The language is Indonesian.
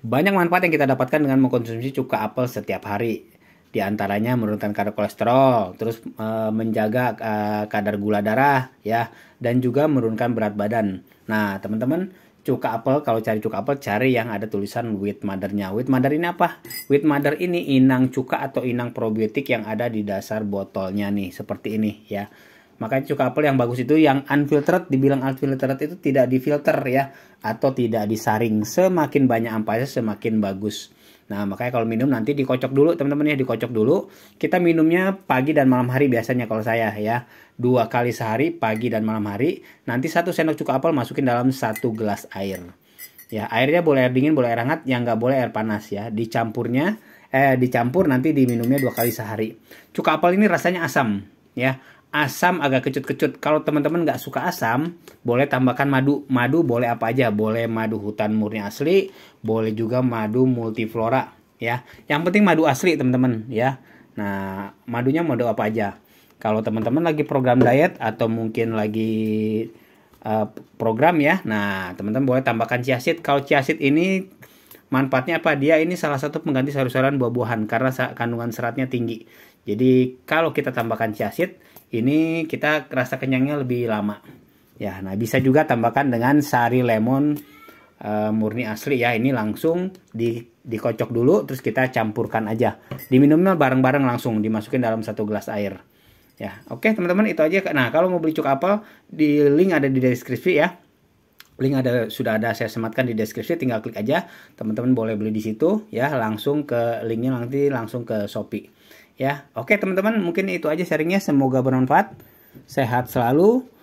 Banyak manfaat yang kita dapatkan dengan mengkonsumsi cuka apel setiap hari. Di antaranya menurunkan kadar kolesterol, terus e, menjaga e, kadar gula darah ya dan juga menurunkan berat badan. Nah, teman-teman, cuka apel kalau cari cuka apel cari yang ada tulisan wheat mothernya wheat mother ini apa wheat mother ini inang cuka atau inang probiotik yang ada di dasar botolnya nih seperti ini ya Makanya cuka apel yang bagus itu yang unfiltered dibilang unfiltered itu tidak difilter ya atau tidak disaring. Semakin banyak ampasnya semakin bagus. Nah, makanya kalau minum nanti dikocok dulu teman-teman ya, dikocok dulu. Kita minumnya pagi dan malam hari biasanya kalau saya ya. Dua kali sehari, pagi dan malam hari. Nanti satu sendok cuka apel masukin dalam satu gelas air. Ya, airnya boleh air dingin, boleh air hangat, yang nggak boleh air panas ya. Dicampurnya, eh dicampur nanti diminumnya dua kali sehari. Cuka apel ini rasanya asam ya asam agak kecut-kecut. Kalau teman-teman nggak suka asam, boleh tambahkan madu. Madu boleh apa aja, boleh madu hutan murni asli, boleh juga madu multiflora ya. Yang penting madu asli teman-teman ya. Nah, madunya madu apa aja. Kalau teman-teman lagi program diet atau mungkin lagi uh, program ya. Nah, teman-teman boleh tambahkan ciasit. Kalau ciasit ini manfaatnya apa? Dia ini salah satu pengganti sayur-sayuran buah-buahan karena kandungan seratnya tinggi. Jadi kalau kita tambahkan seed, ini kita rasa kenyangnya lebih lama. Ya, nah bisa juga tambahkan dengan sari lemon uh, murni asli ya. Ini langsung di dikocok dulu terus kita campurkan aja. Diminumnya bareng-bareng langsung dimasukin dalam satu gelas air. Ya, oke teman-teman itu aja. Nah, kalau mau beli cuka apel di link ada di deskripsi ya link ada sudah ada saya sematkan di deskripsi tinggal klik aja teman-teman boleh beli di situ ya langsung ke linknya nanti langsung ke Shopee ya oke teman-teman mungkin itu aja sharingnya semoga bermanfaat sehat selalu